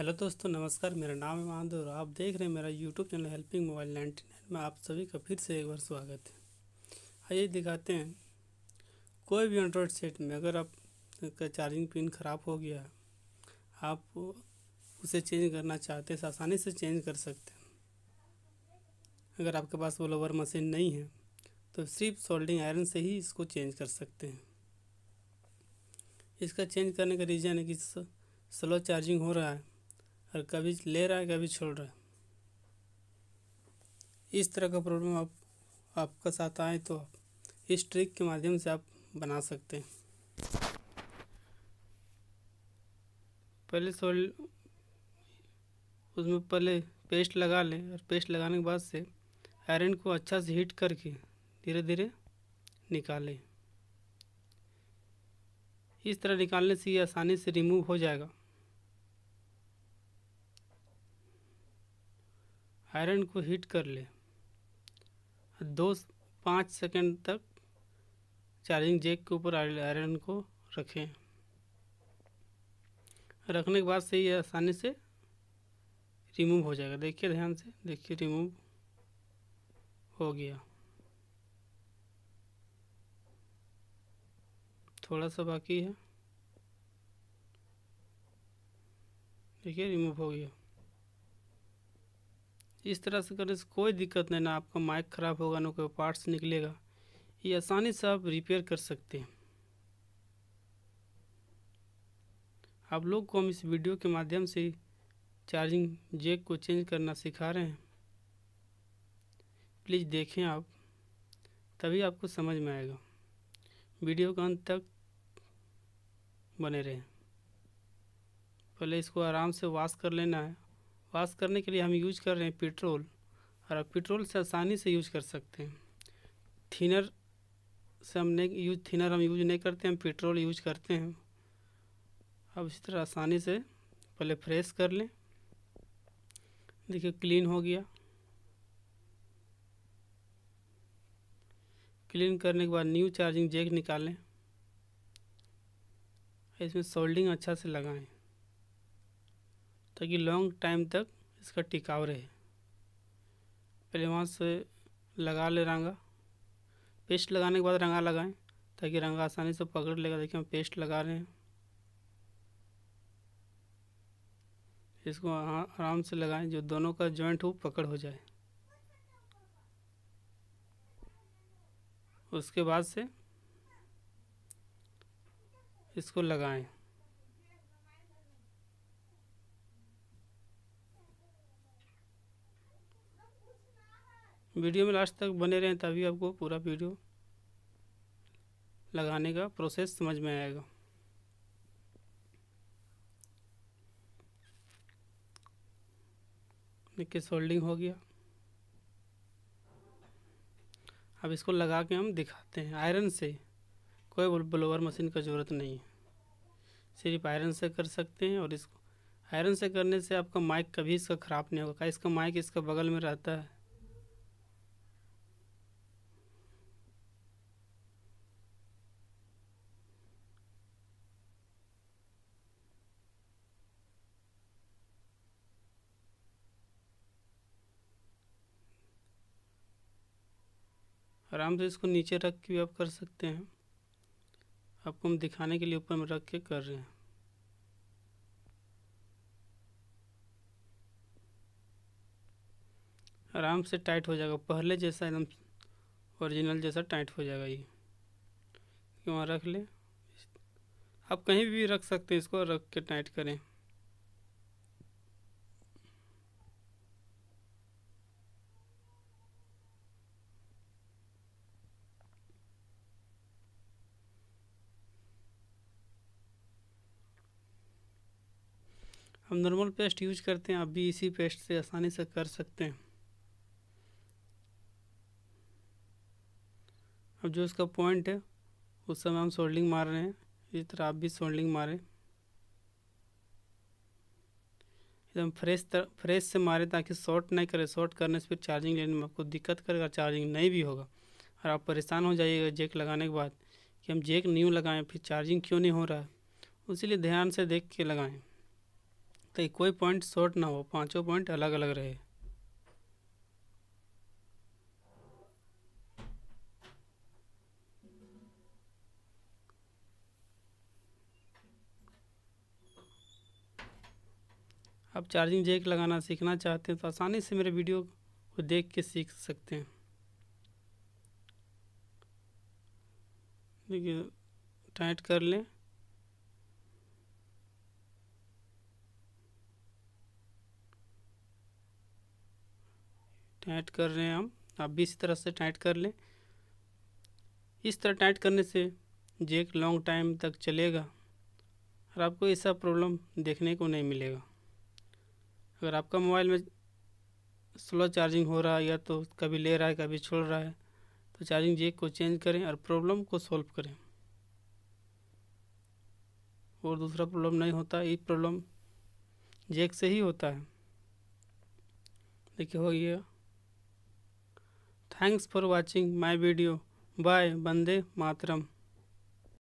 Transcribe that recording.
hello दोस्तों नमस्कार मेरा नाम है महाद और आप देख रहे हैं मेरा YouTube channel helping mobile ninety nine में आप सभी का फिर से एक बार स्वागत है आइए दिखाते हैं कोई भी एंड्रॉयड सेट में अगर आप का चार्जिंग पिन ख़राब हो गया आप उसे चेंज करना चाहते हैं आसानी से चेंज कर सकते हैं अगर आपके पास वो लोवर मशीन नहीं है तो सिर्फ सोल्डिंग आयरन से ही इसको चेंज कर सकते हैं इसका चेंज करने का रीज़न है कि स्लो चार्जिंग हो रहा है और कभी ले रहा है कभी छोड़ रहा है इस तरह का प्रॉब्लम आप आपका साथ आए तो आप इस ट्रिक के माध्यम से आप बना सकते हैं पहले सोल उसमें पहले पेस्ट लगा लें और पेस्ट लगाने के बाद से आयरन को अच्छा से हीट करके धीरे धीरे निकालें इस तरह निकालने से ये आसानी से रिमूव हो जाएगा आयरन को हीट कर ले दो पाँच सेकंड तक चार्जिंग जैक के ऊपर आयरन को रखें रखने के बाद से ये आसानी से रिमूव हो जाएगा देखिए ध्यान से देखिए रिमूव हो गया थोड़ा सा बाकी है देखिए रिमूव हो गया इस तरह से करने से कोई दिक्कत नहीं ना आपका माइक ख़राब होगा ना कोई पार्ट्स निकलेगा ये आसानी से आप रिपेयर कर सकते हैं आप लोग को हम इस वीडियो के माध्यम से चार्जिंग जेक को चेंज करना सिखा रहे हैं प्लीज़ देखें आप तभी आपको समझ में आएगा वीडियो का अंत तक बने रहें पहले इसको आराम से वॉश कर लेना है वाश करने के लिए हम यूज कर रहे हैं पेट्रोल और आप पेट्रोल से आसानी से यूज कर सकते हैं थिनर से हम नहीं यूज थिनर हम यूज नहीं करते हम पेट्रोल यूज करते हैं अब इसी तरह आसानी से पहले फ्रेश कर लें देखिए क्लीन हो गया क्लीन करने के बाद न्यू चार्जिंग जैक निकालें इसमें सोल्डिंग अच्छा से लगाएं ताकि लॉन्ग टाइम तक इसका टिकाव रहे पहले वहाँ से लगा ले रंगा पेस्ट लगाने के बाद रंगा लगाएं ताकि रंगा आसानी से पकड़ लेगा देखिए हम पेस्ट लगा रहे हैं इसको आराम से लगाएं जो दोनों का जॉइंट हो पकड़ हो जाए उसके बाद से इसको लगाएं वीडियो में लास्ट तक बने रहें तभी आपको पूरा वीडियो लगाने का प्रोसेस समझ में आएगा देखिए सोल्डिंग हो गया अब इसको लगा के हम दिखाते हैं आयरन से कोई ब्लोअर मशीन का ज़रूरत नहीं है सिर्फ आयरन से कर सकते हैं और इसको आयरन से करने से आपका माइक कभी इसका ख़राब नहीं होगा इसका माइक इसका बगल में रहता है आराम से इसको नीचे रख के भी आप कर सकते हैं आपको हम दिखाने के लिए ऊपर में रख के कर रहे हैं आराम से टाइट हो जाएगा पहले जैसा एकदम ओरिजिनल जैसा टाइट हो जाएगा ये वहाँ रख लें आप कहीं भी रख सकते हैं इसको रख के टाइट करें हम नॉर्मल पेस्ट यूज करते हैं आप भी इसी पेस्ट से आसानी से कर सकते हैं अब जो इसका पॉइंट है उस समय हम सोल्डिंग मार रहे हैं इस तरह आप भी सोल्डिंग मारें एकदम फ्रेश तर, फ्रेश से मारें ताकि शॉर्ट नहीं करें शॉर्ट करने से फिर चार्जिंग लेने में आपको दिक्कत करेगा चार्जिंग नहीं भी होगा और आप परेशान हो जाइएगा जेक लगाने के बाद कि हम जेक न्यू लगाएं फिर चार्जिंग क्यों नहीं हो रहा है उसी ध्यान से देख के लगाएं तो कोई पॉइंट शॉर्ट ना हो पांचों पॉइंट अलग अलग रहे आप चार्जिंग जेक लगाना सीखना चाहते हैं तो आसानी से मेरे वीडियो को देख के सीख सकते हैं देखिए टाइट कर लें टाइट कर रहे हैं हम आप भी इसी तरह से टाइट कर लें इस तरह टाइट करने से जेक लॉन्ग टाइम तक चलेगा और आपको ऐसा प्रॉब्लम देखने को नहीं मिलेगा अगर आपका मोबाइल में स्लो चार्जिंग हो रहा है या तो कभी ले रहा है कभी छोड़ रहा है तो चार्जिंग जेक को चेंज करें और प्रॉब्लम को सॉल्व करें और दूसरा प्रॉब्लम नहीं होता ये प्रॉब्लम जेक से ही होता है देखिए हो गया thanks for watching my video bye बंदे मातरम